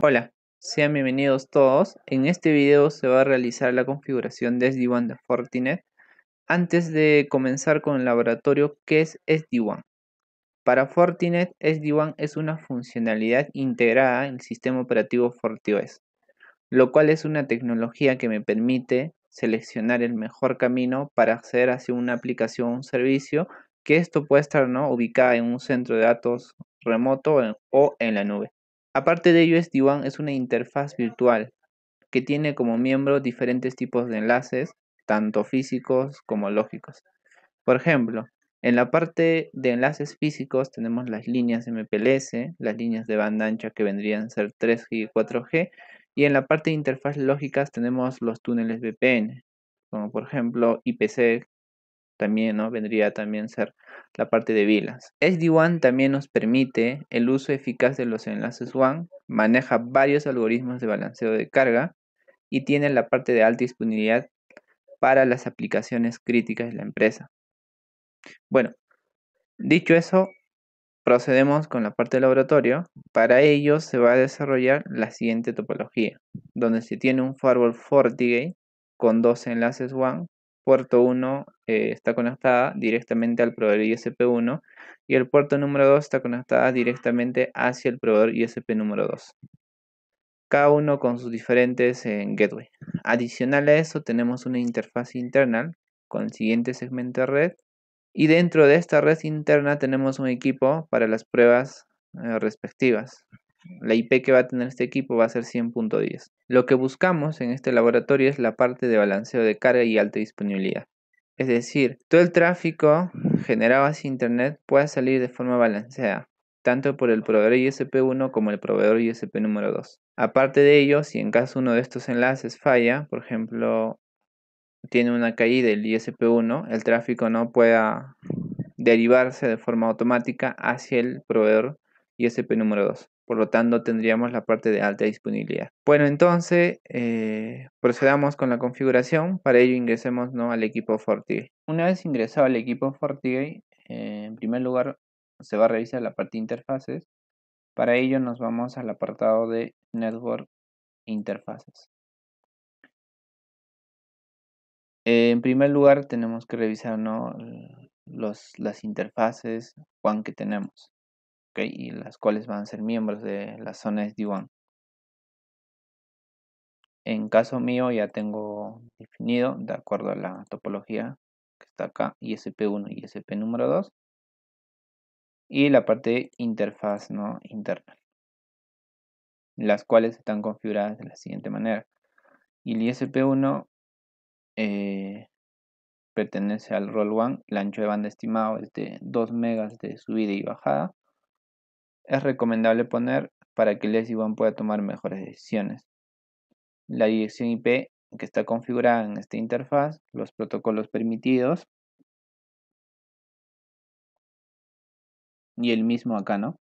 Hola, sean bienvenidos todos. En este video se va a realizar la configuración de SD-WAN de Fortinet antes de comenzar con el laboratorio que es SD-WAN. Para Fortinet, SD-WAN es una funcionalidad integrada en el sistema operativo FortiOS, lo cual es una tecnología que me permite seleccionar el mejor camino para acceder hacia una aplicación o un servicio que esto puede estar ¿no? ubicada en un centro de datos remoto o en la nube. Aparte de ello, SD-WAN es una interfaz virtual que tiene como miembro diferentes tipos de enlaces, tanto físicos como lógicos. Por ejemplo, en la parte de enlaces físicos tenemos las líneas MPLS, las líneas de banda ancha que vendrían a ser 3G y 4G, y en la parte de interfaz lógicas tenemos los túneles VPN, como por ejemplo IPC también, ¿no? Vendría también a ser la parte de Vilas. SD-WAN también nos permite el uso eficaz de los enlaces WAN, maneja varios algoritmos de balanceo de carga y tiene la parte de alta disponibilidad para las aplicaciones críticas de la empresa. Bueno, dicho eso, procedemos con la parte de laboratorio. Para ello se va a desarrollar la siguiente topología, donde se tiene un firewall FortiGate con dos enlaces WAN puerto 1 eh, está conectada directamente al proveedor ISP1 y el puerto número 2 está conectada directamente hacia el proveedor ISP número 2. Cada uno con sus diferentes eh, gateway. Adicional a eso tenemos una interfaz interna con el siguiente segmento de red y dentro de esta red interna tenemos un equipo para las pruebas eh, respectivas. La IP que va a tener este equipo va a ser 100.10. Lo que buscamos en este laboratorio es la parte de balanceo de carga y alta disponibilidad. Es decir, todo el tráfico generado hacia Internet pueda salir de forma balanceada, tanto por el proveedor ISP1 como el proveedor ISP número 2. Aparte de ello, si en caso uno de estos enlaces falla, por ejemplo, tiene una caída el ISP1, el tráfico no pueda derivarse de forma automática hacia el proveedor y SP número 2. Por lo tanto, tendríamos la parte de alta disponibilidad. Bueno, entonces eh, procedamos con la configuración. Para ello ingresemos ¿no? al equipo FortiGate. Una vez ingresado al equipo FortiGate, eh, en primer lugar se va a revisar la parte de interfaces. Para ello nos vamos al apartado de Network Interfaces. Eh, en primer lugar tenemos que revisar las interfaces WAN que tenemos y las cuales van a ser miembros de la zona SD1. En caso mío ya tengo definido, de acuerdo a la topología que está acá, ISP1 y ISP número 2. Y la parte de interfaz ¿no? interna. Las cuales están configuradas de la siguiente manera. el ISP1 eh, pertenece al roll 1. El ancho de banda estimado es de 2 megas de subida y bajada es recomendable poner para que el ISIBAN pueda tomar mejores decisiones. La dirección IP que está configurada en esta interfaz, los protocolos permitidos y el mismo acá, ¿no?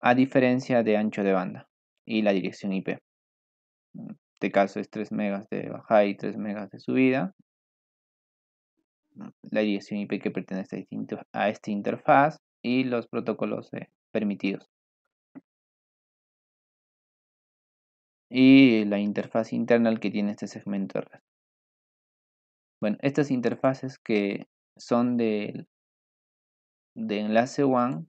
A diferencia de ancho de banda y la dirección IP. En este caso es 3 megas de bajada y 3 megas de subida. La dirección IP que pertenece a, esta interfaz y los protocolos de permitidos. Y la interfaz interna que tiene este segmento de red. Bueno, estas interfaces que son de, de enlace WAN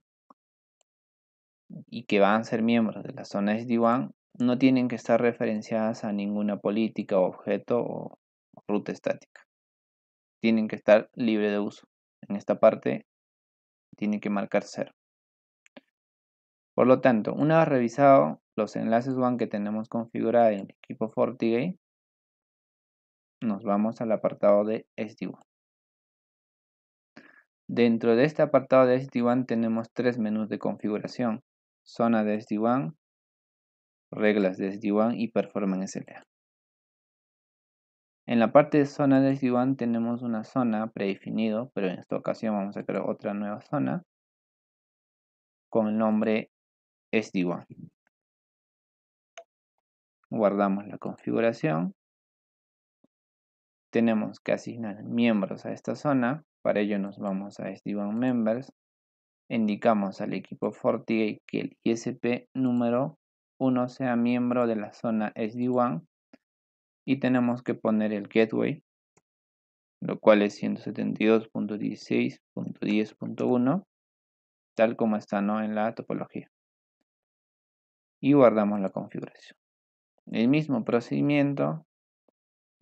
y que van a ser miembros de la zona SD-WAN no tienen que estar referenciadas a ninguna política, objeto o ruta estática. Tienen que estar libre de uso. En esta parte tienen que marcar cero. Por lo tanto, una vez revisado los enlaces WAN que tenemos configurado en el equipo FortiGate, nos vamos al apartado de SD-WAN. Dentro de este apartado de SD-WAN tenemos tres menús de configuración, zona de sd reglas de SD-WAN y performance SLA. En la parte de zona de SD-WAN tenemos una zona predefinida, pero en esta ocasión vamos a crear otra nueva zona con el nombre sd 1 Guardamos la configuración. Tenemos que asignar miembros a esta zona. Para ello nos vamos a SD1 Members. Indicamos al equipo FortiGate que el ISP número 1 sea miembro de la zona SD1. Y tenemos que poner el gateway, lo cual es 172.16.10.1, tal como está ¿no? en la topología y guardamos la configuración. El mismo procedimiento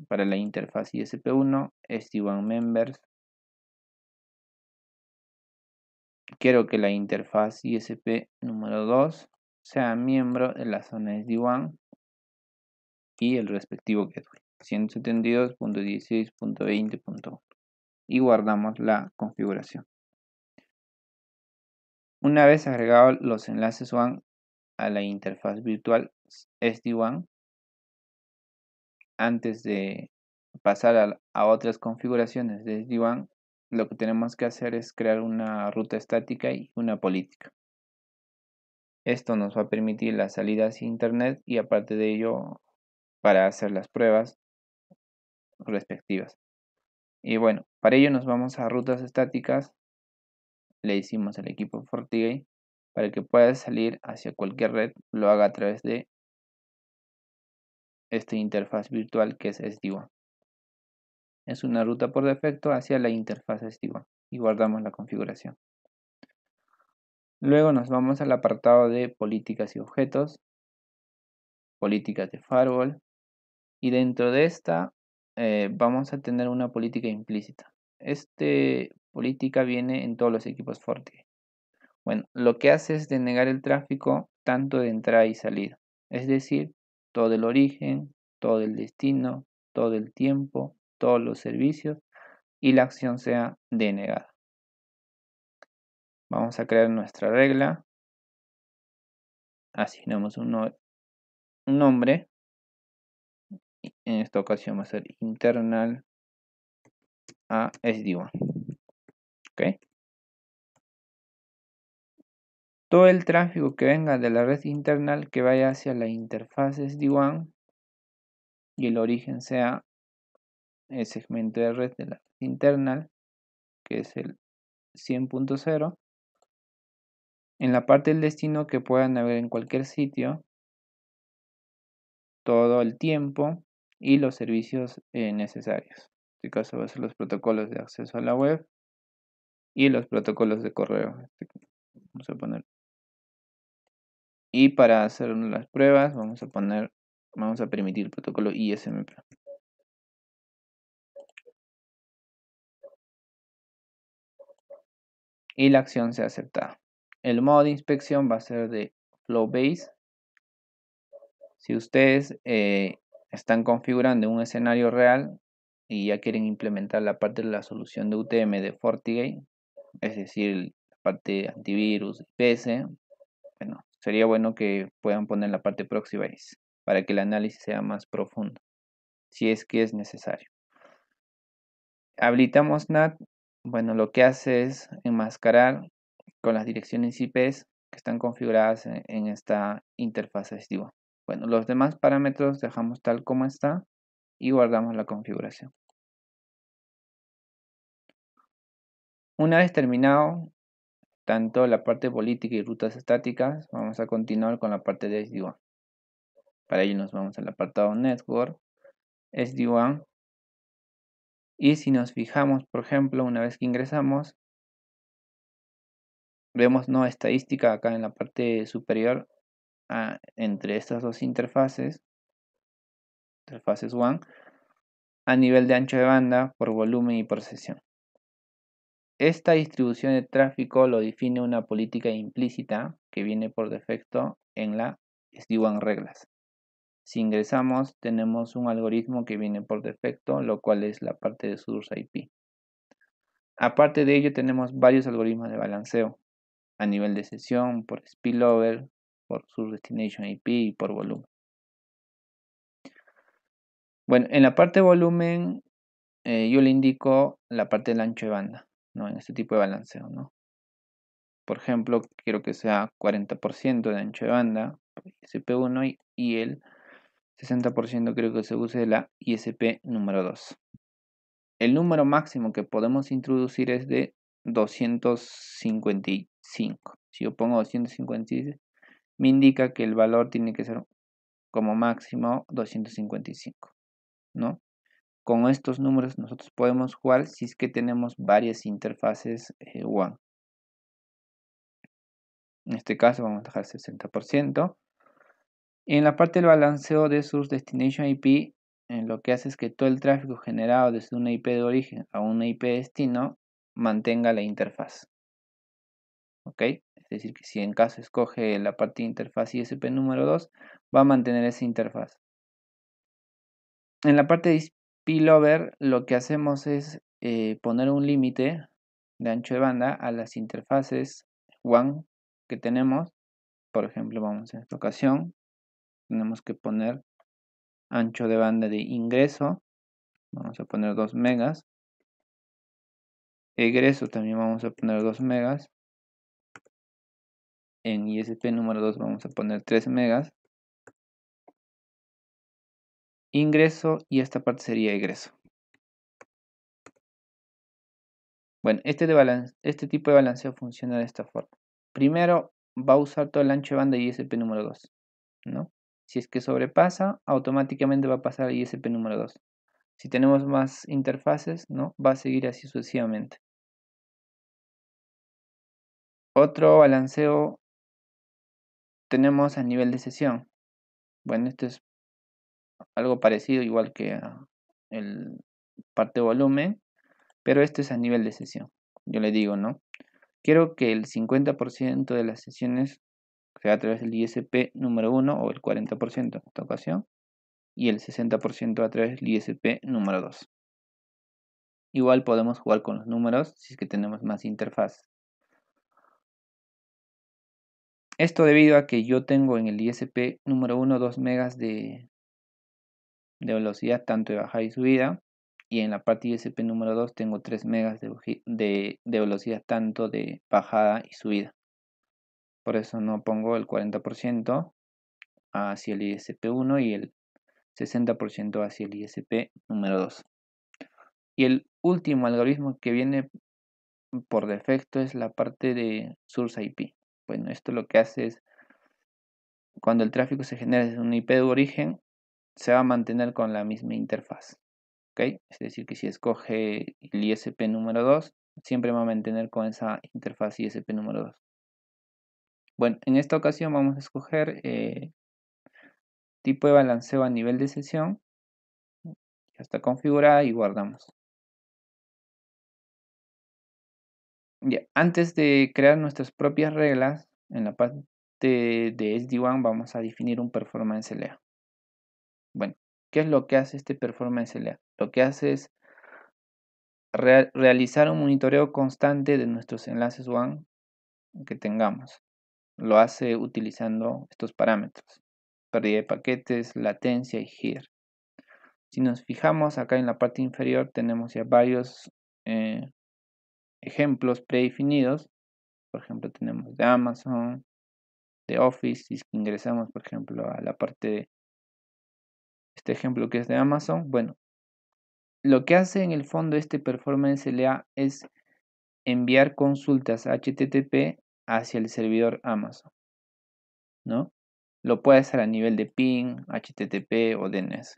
para la interfaz ISP1, SD1Members. Quiero que la interfaz ISP número 2 sea miembro de la zona SD1 y el respectivo que 172.16.20.1 y guardamos la configuración. Una vez agregados los enlaces WAN a la interfaz virtual sd 1 antes de pasar a, otras configuraciones de SD-WAN lo que tenemos que hacer es crear una ruta estática y una política. Esto nos va a permitir las salidas a internet y aparte de ello para hacer las pruebas respectivas. Y bueno, para ello nos vamos a rutas estáticas. Le hicimos el equipo FortiGate. Para que pueda salir hacia cualquier red, lo haga a través de esta interfaz virtual que es SD-WAN. Es una ruta por defecto hacia la interfaz SD-WAN y guardamos la configuración. Luego nos vamos al apartado de políticas y objetos, políticas de firewall y dentro de esta eh, vamos a tener una política implícita. Esta política viene en todos los equipos Forti bueno, lo que hace es denegar el tráfico tanto de entrada y salida, es decir, todo el origen, todo el destino, todo el tiempo, todos los servicios y la acción sea denegada. Vamos a crear nuestra regla. Asignamos un, nombre. En esta ocasión va a ser internal a sd1. ¿Ok? Todo el tráfico que venga de la red interna que vaya hacia la interfaz sd 1 y el origen sea el segmento de red de la red interna, que es el 100.0. En la parte del destino que puedan haber en cualquier sitio, todo el tiempo y los servicios eh, necesarios. En este caso va a ser los protocolos de acceso a la web y los protocolos de correo. Este, vamos a poner y para hacer las pruebas vamos a poner, vamos a permitir el protocolo ISMP. Y la acción se acepta. El modo de inspección va a ser de flow base. Si ustedes eh, están configurando un escenario real y ya quieren implementar la parte de la solución de UTM de FortiGate, es decir, la parte de antivirus, IPS, bueno, Sería bueno que puedan poner la parte base para que el análisis sea más profundo, si es que es necesario. Habilitamos NAT, bueno, lo que hace es enmascarar con las direcciones IPs que están configuradas e-, en esta interfaz SDIVA. Bueno, los demás parámetros dejamos tal como está y guardamos la configuración. Una vez terminado tanto la parte política y rutas estáticas, vamos a continuar con la parte de SD1. Para ello nos vamos al apartado Network, SD1. Y si nos fijamos, por ejemplo, una vez que ingresamos, vemos no estadística acá en la parte superior entre estas dos interfaces, interfaces One, a nivel de ancho de banda, por volumen y por sesión. Esta distribución de tráfico lo define una política implícita que viene por defecto en la sd reglas. Si ingresamos, tenemos un algoritmo que viene por defecto, lo cual es la parte de source IP. Aparte de ello, tenemos varios algoritmos de balanceo a nivel de sesión, por spillover, por source destination IP y por volumen. Bueno, en la parte de volumen, eh, yo le indico la parte del ancho de banda. ¿no? en este tipo de balanceo. ¿no? Por ejemplo, quiero que sea 40% de ancho de banda, ISP1, y el 60% creo que se use la ISP número 2. El número máximo que podemos introducir es de 255. Si yo pongo 256, me indica que el valor tiene que ser como máximo 255, ¿no? Con estos números nosotros podemos jugar si es que tenemos varias interfaces eh, one En este caso vamos a dejar 60%. En la parte del balanceo de source destination IP, lo que hace es que todo el tráfico generado desde una IP de origen a una IP destino mantenga la interfaz. ¿Ok? Es decir, que si en caso escoge la parte de interfaz ISP número 2, va a mantener esa interfaz. En la parte de Pilover lo que hacemos es eh, poner un límite de ancho de banda a las interfaces WAN que tenemos. Por ejemplo, vamos en esta ocasión, tenemos que poner ancho de banda de ingreso, vamos a poner 2 megas. Egreso también vamos a poner 2 megas. En ISP número 2 vamos a poner 3 megas ingreso y esta parte sería egreso. Bueno, este, este, tipo de balanceo funciona de esta forma. Primero va a usar todo el ancho de banda ISP número 2. ¿no? Si es que sobrepasa, automáticamente va a pasar al ISP número 2. Si tenemos más interfaces, ¿no? va a seguir así sucesivamente. Otro balanceo tenemos a nivel de sesión. Bueno, esto es algo parecido igual que el parte volumen, pero este es a nivel de sesión. Yo le digo, ¿no? Quiero que el 50% de las sesiones sea a través del ISP número 1 o el 40% en esta ocasión y el 60% a través del ISP número 2. Igual podemos jugar con los números si es que tenemos más interfaz. Esto debido a que yo tengo en el ISP número 1 2 megas de de velocidad, tanto de bajada y subida. Y en la parte ISP número 2 tengo 3 megas de, velocidad, tanto de bajada y subida. Por eso no pongo el 40% hacia el ISP1 y el 60% hacia el ISP número 2. Y el último algoritmo que viene por defecto es la parte de Source IP. Bueno, esto lo que hace es cuando el tráfico se genera desde un IP de origen, se va a mantener con la misma interfaz. ok, Es decir, que si escoge el ISP número 2, siempre va a mantener con esa interfaz ISP número 2. Bueno, en esta ocasión vamos a escoger eh, tipo de balanceo a nivel de sesión. Ya está configurada y guardamos. antes de crear nuestras propias reglas, en la parte de SD1 vamos a definir un performance layer. Bueno, ¿qué es lo que hace este performance LA? Lo que hace es realizar un monitoreo constante de nuestros enlaces WAN que tengamos. Lo hace utilizando estos parámetros. Pérdida de paquetes, latencia y GIR. Si nos fijamos acá en la parte inferior tenemos ya varios eh, ejemplos predefinidos. Por ejemplo, tenemos de Amazon, de Office. Si ingresamos, por ejemplo, a la parte este ejemplo que es de Amazon, bueno, lo que hace en el fondo este performance LA es enviar consultas HTTP hacia el servidor Amazon, ¿no? Lo puede hacer a nivel de ping, HTTP o DNS.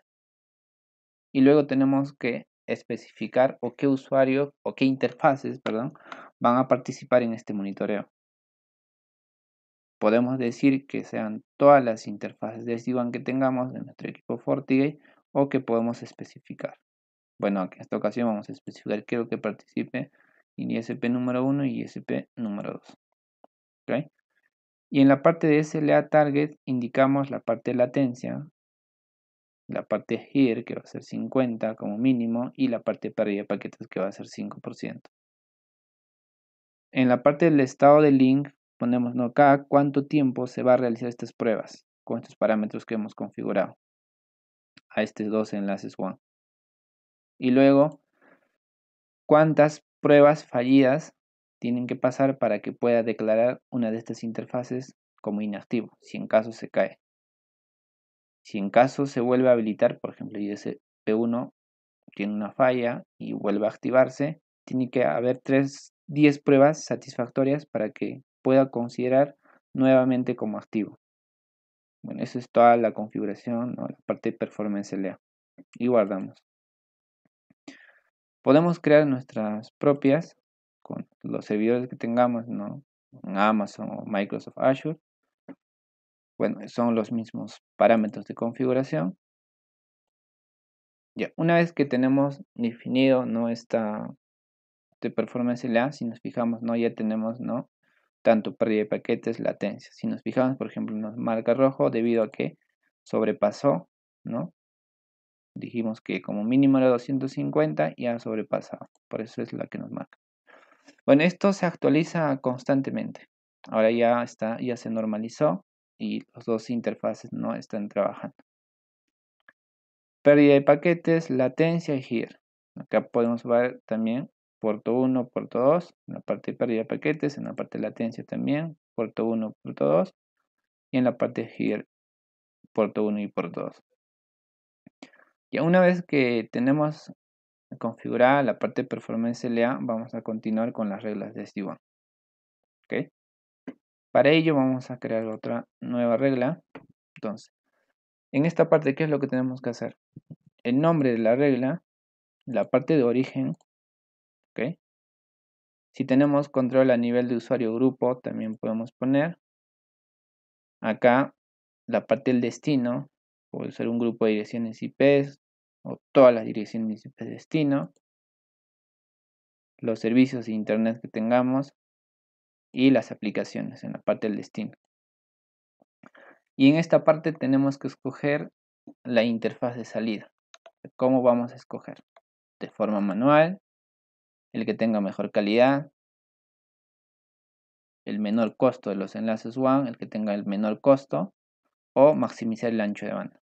Y luego tenemos que especificar o qué usuario o qué interfaces, perdón, van a participar en este monitoreo. Podemos decir que sean todas las interfaces de sd que tengamos de nuestro equipo FortiGate o que podemos especificar. Bueno, en esta ocasión vamos a especificar quiero que participe en ISP número 1 y ISP número 2. ¿Okay? Y en la parte de SLA Target indicamos la parte de latencia, la parte here que va a ser 50 como mínimo y la parte de pérdida de paquetes que va a ser 5%. En la parte del estado de link ponemos no cuánto tiempo se va a realizar estas pruebas con estos parámetros que hemos configurado a estos dos enlaces one Y luego, cuántas pruebas fallidas tienen que pasar para que pueda declarar una de estas interfaces como inactivo, si en caso se cae. Si en caso se vuelve a habilitar, por ejemplo, ISP1 tiene una falla y vuelve a activarse, tiene que haber 3, 10 pruebas satisfactorias para que pueda considerar nuevamente como activo. Bueno, eso es toda la configuración, la parte de performance LA. Y guardamos. Podemos crear nuestras propias con los servidores que tengamos, ¿no? Amazon o Microsoft Azure. Bueno, son los mismos parámetros de configuración. Ya, una vez que tenemos definido ¿no? esta de performance LA, si nos fijamos, ¿no? Ya tenemos, ¿no? tanto pérdida de paquetes, latencia. Si nos fijamos, por ejemplo, nos marca rojo debido a que sobrepasó, ¿no? Dijimos que como mínimo era 250 y ha sobrepasado. Por eso es la que nos marca. Bueno, esto se actualiza constantemente. Ahora ya está, ya se normalizó y los dos interfaces no están trabajando. Pérdida de paquetes, latencia y GIR. Acá podemos ver también puerto 1, puerto 2, en la parte de pérdida de paquetes, en la parte de latencia también, puerto 1, puerto 2, y en la parte de gir, puerto 1 y puerto 2. Y una vez que tenemos configurada la parte de performance LA, vamos a continuar con las reglas de SD1. ¿Okay? Para ello vamos a crear otra nueva regla. Entonces, en esta parte, ¿qué es lo que tenemos que hacer? El nombre de la regla, la parte de origen, ¿okay? Si tenemos control a nivel de usuario grupo, también podemos poner. Acá la parte del destino, puede ser un grupo de direcciones IPs o todas las direcciones IP destino, los servicios de internet que tengamos y las aplicaciones en la parte del destino. Y en esta parte tenemos que escoger la interfaz de salida, cómo vamos a escoger, de forma manual, el que tenga mejor calidad, el menor costo de los enlaces WAN, el que tenga el menor costo, o maximizar el ancho de banda.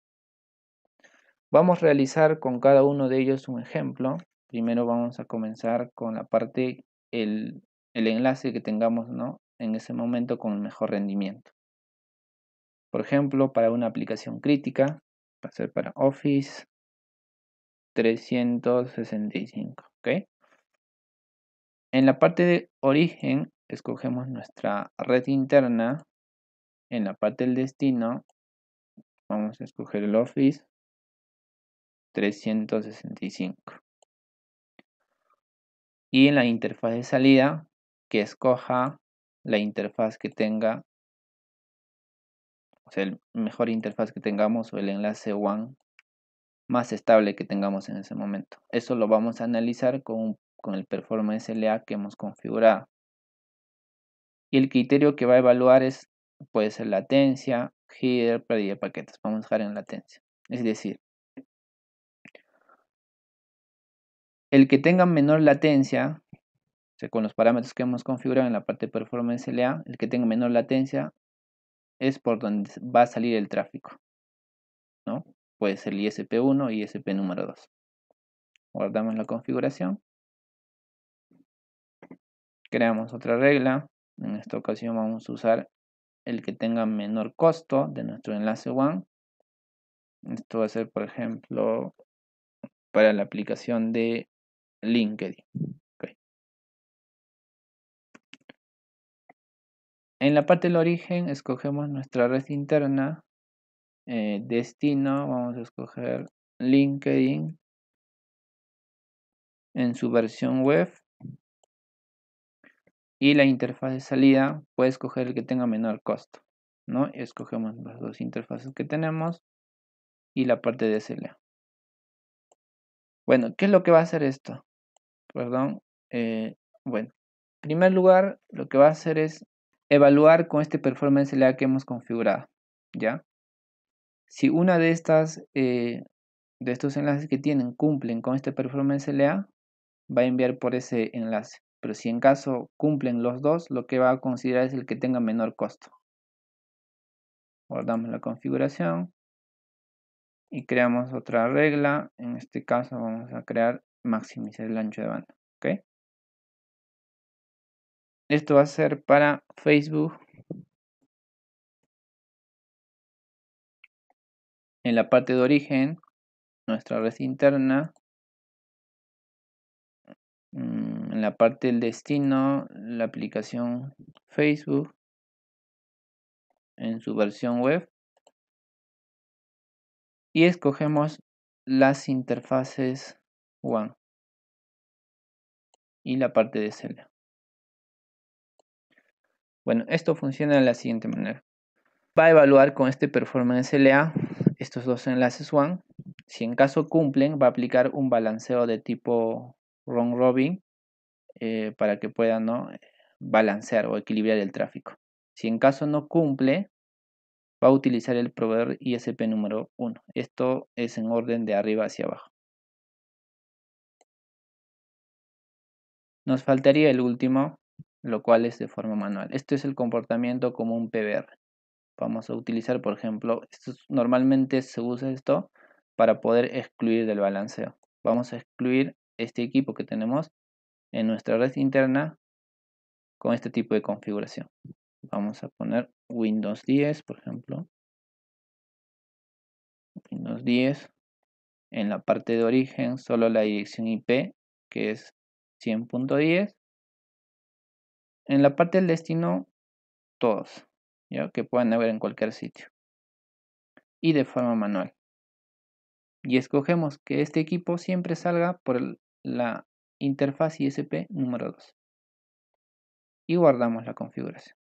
Vamos a realizar con cada uno de ellos un ejemplo. Primero vamos a comenzar con la parte, el, enlace que tengamos ¿no? en ese momento con el mejor rendimiento. Por ejemplo, para una aplicación crítica, va a ser para Office 365. ¿ok? En la parte de origen escogemos nuestra red interna. En la parte del destino vamos a escoger el Office 365. Y en la interfaz de salida que escoja la interfaz que tenga, o sea, el mejor interfaz que tengamos o el enlace WAN más estable que tengamos en ese momento. Eso lo vamos a analizar con un con el performance LA que hemos configurado. Y el criterio que va a evaluar es, puede ser latencia, header, pérdida de paquetes. Vamos a dejar en latencia. Es decir, el que tenga menor latencia, o con los parámetros que hemos configurado en la parte performance LA, el que tenga menor latencia es por donde va a salir el tráfico. ¿no? Puede ser ISP1 y ISP número 2. Guardamos la configuración. Creamos otra regla. En esta ocasión vamos a usar el que tenga menor costo de nuestro enlace One. Esto va a ser, por ejemplo, para la aplicación de LinkedIn. En la parte del origen escogemos nuestra red interna. Eh, destino, vamos a escoger LinkedIn en su versión web y la interfaz de salida puede escoger el que tenga menor costo. ¿no? Escogemos las dos interfaces que tenemos y la parte de SLA. Bueno, ¿qué es lo que va a hacer esto? Perdón. Eh, bueno, en primer lugar, lo que va a hacer es evaluar con este performance SLA que hemos configurado. ¿Ya? Si una de estas eh, de estos enlaces que tienen cumplen con este performance LA, va a enviar por ese enlace si en caso cumplen los dos, lo que va a considerar es el que tenga menor costo. Guardamos la configuración y creamos otra regla. En este caso vamos a crear maximizar el ancho de banda. ¿okay? Esto va a ser para Facebook. En la parte de origen, nuestra red interna. Mm, en la parte del destino la aplicación Facebook en su versión web y escogemos las interfaces One y la parte de celda. Bueno, esto funciona de la siguiente manera. Va a evaluar con este performance LA estos dos enlaces One. Si en caso cumplen, va a aplicar un balanceo de tipo wrong robin eh, para que pueda ¿no? balancear o equilibrar el tráfico. Si en caso no cumple, va a utilizar el proveedor ISP número 1. Esto es en orden de arriba hacia abajo. Nos faltaría el último, lo cual es de forma manual. Esto es el comportamiento como un PBR. Vamos a utilizar, por ejemplo, normalmente se usa esto para poder excluir del balanceo. Vamos a excluir este equipo que tenemos en nuestra red interna con este tipo de configuración. Vamos a poner Windows 10, por ejemplo. Windows 10. En la parte de origen, solo la dirección IP, que es 100.10. En la parte del destino, todos, ¿ya? que puedan haber en cualquier sitio. Y de forma manual. Y escogemos que este equipo siempre salga por la interfaz ISP número 2. Y guardamos la configuración.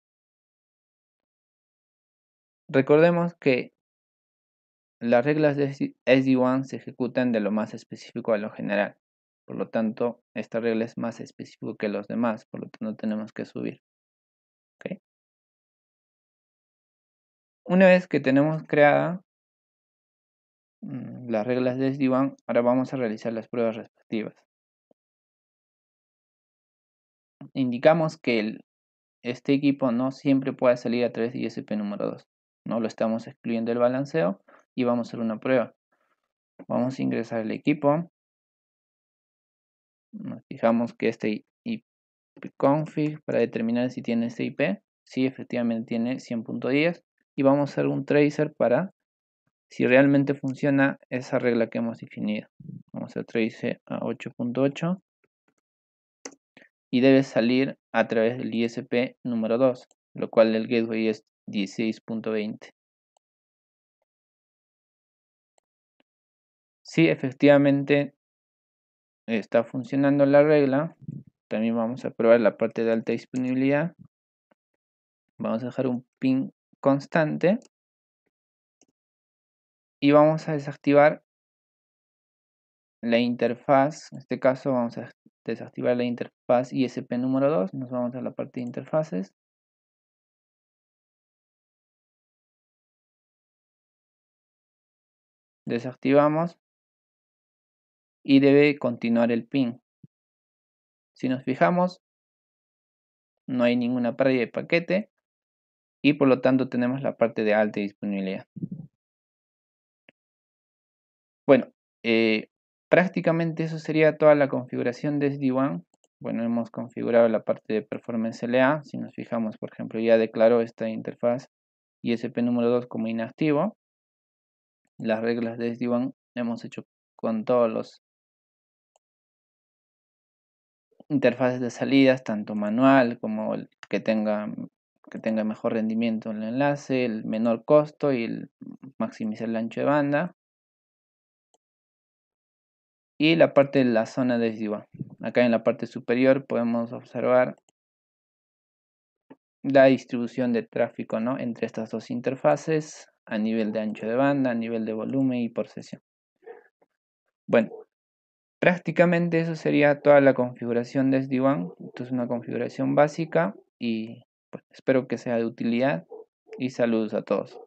Recordemos que las reglas de SD1 se ejecutan de lo más específico a lo general. Por lo tanto, esta regla es más específica que los demás, por lo tanto tenemos que subir. Una vez que tenemos creada mm, las reglas de SD1, ahora vamos a realizar las pruebas respectivas indicamos que este equipo no siempre puede salir a través de ISP número 2. No lo estamos excluyendo del balanceo y vamos a hacer una prueba. Vamos a ingresar el equipo. Nos fijamos que este config para determinar si tiene este IP. Si sí, efectivamente tiene 100.10 y vamos a hacer un tracer para si realmente funciona esa regla que hemos definido. Vamos a tracer a 8.8 y debe salir a través del ISP número 2, lo cual el gateway es 16.20. Si efectivamente está funcionando la regla, también vamos a probar la parte de alta disponibilidad. Vamos a dejar un pin constante y vamos a desactivar la interfaz. En este caso vamos a desactivar la interfaz ISP número 2, nos vamos a la parte de interfaces. Desactivamos y debe continuar el pin. Si nos fijamos, no hay ninguna pérdida de paquete y por lo tanto tenemos la parte de alta disponibilidad. Bueno, eh, prácticamente eso sería toda la configuración de SD1. Bueno, hemos configurado la parte de performance LA. Si nos fijamos, por ejemplo, ya declaró esta interfaz ISP número 2 como inactivo. Las reglas de SD1 hemos hecho con todos los interfaces de salidas, tanto manual como el que tenga, que tenga mejor rendimiento en el enlace, el menor costo y maximizar el ancho de banda y la parte de la zona de SD-WAN. Acá en la parte superior podemos observar la distribución de tráfico ¿no? entre estas dos interfaces a nivel de ancho de banda, a nivel de volumen y por sesión. Bueno, prácticamente eso sería toda la configuración de SD-WAN. Esto es una configuración básica y pues, espero que sea de utilidad y saludos a todos.